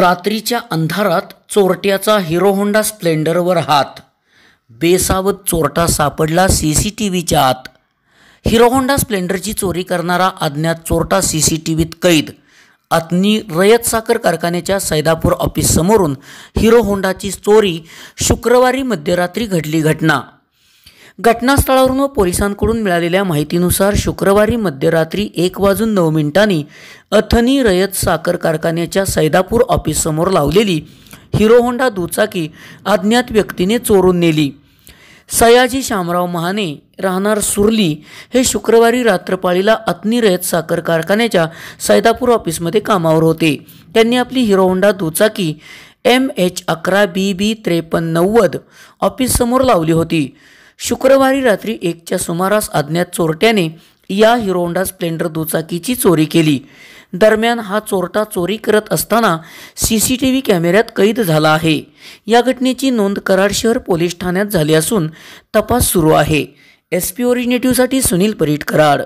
रात्रीच्या अंधारात चोरट्याचा hero Honda स्प्लेंडरवर हात बेसावत चोरटा सापडला सी सी टी व्हीच्या आत हिरो होंडा स्प्लेंडरची चोरी करणारा अज्ञात चोरटा सी सी टी व्हीत कैद अत्नी रयत साखर कारखान्याच्या सैदापूर ऑफिससमोरून हिरो होंडाची चोरी शुक्रवारी मध्यरात्री घडली घटना घटनास्थळावरून पोलिसांकडून मिळालेल्या माहितीनुसार शुक्रवारी मध्यरात्री एक वाजून नऊ मिनिटांनी अथनी रयत साखर कारखान्याच्या सैदापूर ऑफिससमोर लावलेली हिरो होंडा दुचाकी अज्ञात व्यक्तीने चोरून नेली सयाजी शामराव महाने राहणार सुरली हे शुक्रवारी रात्रपाळीला रयत साखर कारखान्याच्या सैदापूर ऑफिसमध्ये कामावर होते त्यांनी आपली हिरो होंडा दुचाकी एम एच अकरा बी बी त्रेपन्न नव्वद ऑफिससमोर लावली होती शुक्रवारी रात्री एकच्या सुमारास अज्ञात चोरट्याने या हिरोंडा स्प्लेंडर दुचाकीची चोरी केली दरम्यान हा चोरटा चोरी करत असताना सी सी टी व्ही कॅमेऱ्यात कैद झाला आहे या घटनेची नोंद कराड शहर पोलीस ठाण्यात झाली असून तपास सुरू आहे एस पी ओरिजिनेटिव्हसाठी सुनील परीट कराड